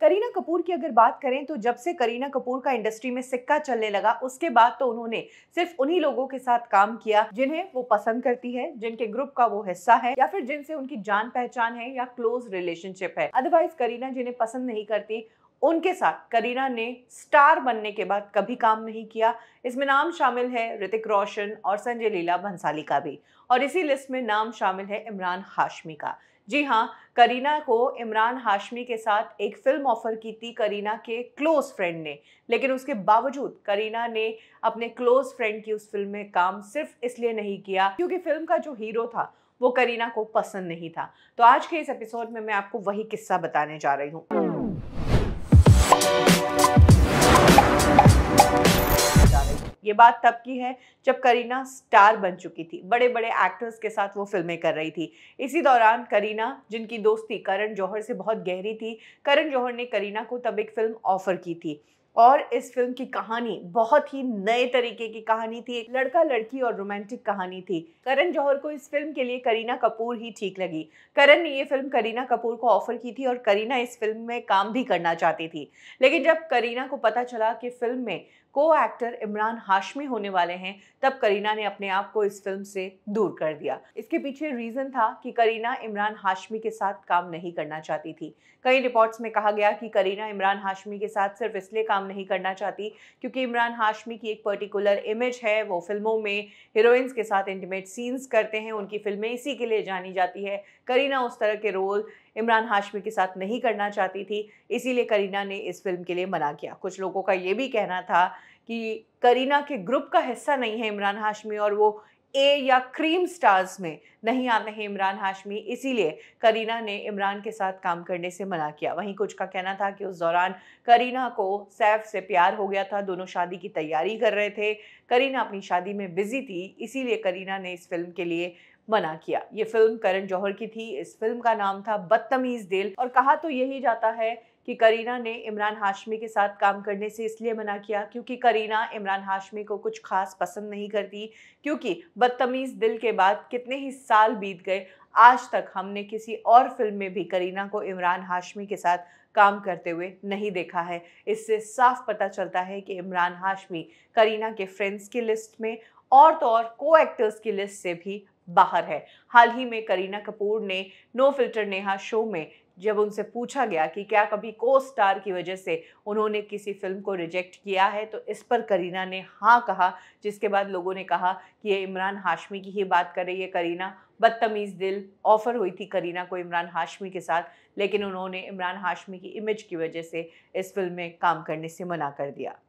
करीना कपूर की अगर बात करें तो जब से करीना कपूर का इंडस्ट्री में सिक्का चलने लगा उसके बाद तो उन्होंने सिर्फ उन्हीं लोगों के साथ काम किया जिन्हें वो पसंद करती है जिनके ग्रुप का वो हिस्सा है या फिर जिनसे उनकी जान पहचान है या क्लोज रिलेशनशिप है अदरवाइज करीना जिन्हें पसंद नहीं करती उनके साथ करीना ने स्टार बनने के बाद कभी काम नहीं किया इसमें नाम शामिल है ऋतिक रोशन और संजय लीला भंसाली का भी और इसी लिस्ट में नाम शामिल है इमरान हाशमी का जी हाँ करीना को इमरान हाशमी के साथ एक फ़िल्म ऑफ़र की थी करीना के क्लोज़ फ्रेंड ने लेकिन उसके बावजूद करीना ने अपने क्लोज़ फ्रेंड की उस फिल्म में काम सिर्फ इसलिए नहीं किया क्योंकि फ़िल्म का जो हीरो था वो करीना को पसंद नहीं था तो आज के इस एपिसोड में मैं आपको वही किस्सा बताने जा रही हूँ ये बात तब की है जब करीना स्टार बन चुकी थी बड़े बड़े एक्टर्स के साथ वो फिल्में कर रही थी इसी दौरान करीना जिनकी दोस्ती करण जौहर से बहुत गहरी थी करण जौहर ने करीना को तब एक फिल्म ऑफर की थी और इस फिल्म की कहानी बहुत ही नए तरीके की कहानी थी एक लड़का लड़की और रोमांटिक कहानी थी करण जौहर को इस फिल्म के लिए करीना कपूर ही ठीक लगी करण ने ये फिल्म करीना कपूर को ऑफर की थी और करीना इस फिल्म में काम भी करना चाहती थी लेकिन जब करीना को पता चला कि फिल्म में को एक्टर इमरान हाशमी होने वाले हैं तब करीना ने अपने आप को इस फिल्म से दूर कर दिया इसके पीछे रीज़न था कि करीना इमरान हाशमी के साथ काम नहीं करना चाहती थी कई रिपोर्ट्स में कहा गया कि करीना इमरान हाशमी के साथ सिर्फ इसलिए काम नहीं करना चाहती क्योंकि इमरान हाशमी की एक पर्टिकुलर इमेज है वो फिल्मों में हीरोइंस के साथ इंटीमेट सीन्स करते हैं उनकी फिल्में इसी के लिए जानी जाती है करीना उस तरह के रोल इमरान हाशमी के साथ नहीं करना चाहती थी इसीलिए करीना ने इस फिल्म के लिए मना किया कुछ लोगों का ये भी कहना था कि करीना के ग्रुप का हिस्सा नहीं है इमरान हाशमी और वो ए या क्रीम स्टार्स में नहीं आ रहे इमरान हाशमी इसीलिए करीना ने इमरान के साथ काम करने से मना किया वहीं कुछ का कहना था कि उस दौरान करीना को सैफ से प्यार हो गया था दोनों शादी की तैयारी कर रहे थे करीना अपनी शादी में बिजी थी इसीलिए करीना ने इस फिल्म के लिए मना किया ये फिल्म करण जौहर की थी इस फिल्म का नाम था बदतमीज़ दिल और कहा तो यही जाता है कि करीना ने इमरान हाशमी के साथ काम करने से इसलिए मना किया क्योंकि करीना इमरान हाशमी को कुछ खास पसंद नहीं करती क्योंकि बदतमीज़ दिल के बाद कितने ही साल बीत गए आज तक हमने किसी और फिल्म में भी करीना को इमरान हाशमी के साथ काम करते हुए नहीं देखा है इससे साफ पता चलता है कि इमरान हाशमी करीना के फ्रेंड्स की लिस्ट में और तो और को एक्टर्स की लिस्ट से भी बाहर है हाल ही में करीना कपूर ने नो फिल्टर नेहा शो में जब उनसे पूछा गया कि क्या कभी को स्टार की वजह से उन्होंने किसी फिल्म को रिजेक्ट किया है तो इस पर करीना ने हाँ कहा जिसके बाद लोगों ने कहा कि ये इमरान हाशमी की ही बात कर रही है करीना बदतमीज़ दिल ऑफ़र हुई थी करीना को इमरान हाशमी के साथ लेकिन उन्होंने इमरान हाशमी की इमेज की वजह से इस फिल्म में काम करने से मना कर दिया